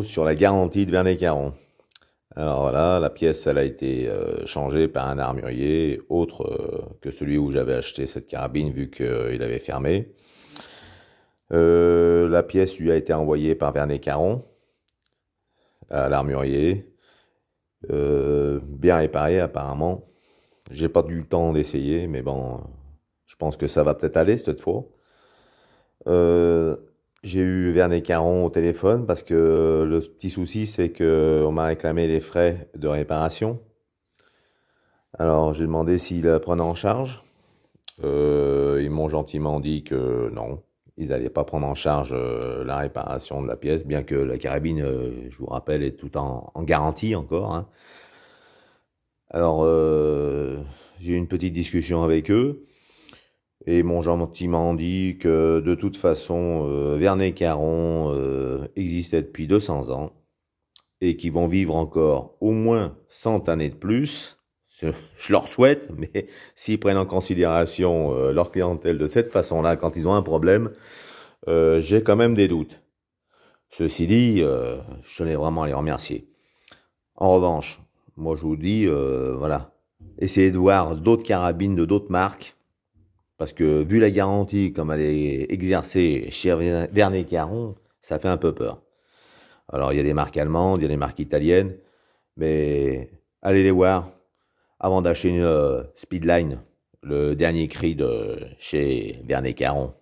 sur la garantie de Vernet-Caron. Alors voilà, la pièce, elle a été euh, changée par un armurier, autre euh, que celui où j'avais acheté cette carabine vu qu'il euh, avait fermé. la pièce lui a été envoyée par Vernet-Caron à l'armurier, bien réparée apparemment. J'ai pas du le temps d'essayer, mais bon, je pense que ça va peut-être aller cette fois. Euh, j'ai eu Vernet Caron au téléphone parce que le petit souci, c'est qu'on m'a réclamé les frais de réparation. Alors j'ai demandé s'ils prenaient en charge. Euh, ils m'ont gentiment dit que non, ils n'allaient pas prendre en charge euh, la réparation de la pièce, bien que la carabine, euh, je vous rappelle, est tout en, garantie encore. Hein. Alors j'ai eu une petite discussion avec eux. Et mon gentiment dit que de toute façon, euh, Vernet-Caron euh, existait depuis 200 ans et qu'ils vont vivre encore au moins 100 années de plus. Je leur souhaite, mais s'ils prennent en considération euh, leur clientèle de cette façon-là quand ils ont un problème, j'ai quand même des doutes. Ceci dit, je tenais vraiment à les remercier. En revanche, moi je vous dis, voilà, essayez de voir d'autres carabines de d'autres marques parce que vu la garantie comme elle est exercée chez Vernet Caron, ça fait un peu peur. Alors il y a des marques allemandes, il y a des marques italiennes, mais allez les voir avant d'acheter une euh, Speedline, le dernier cri de chez Vernet Caron.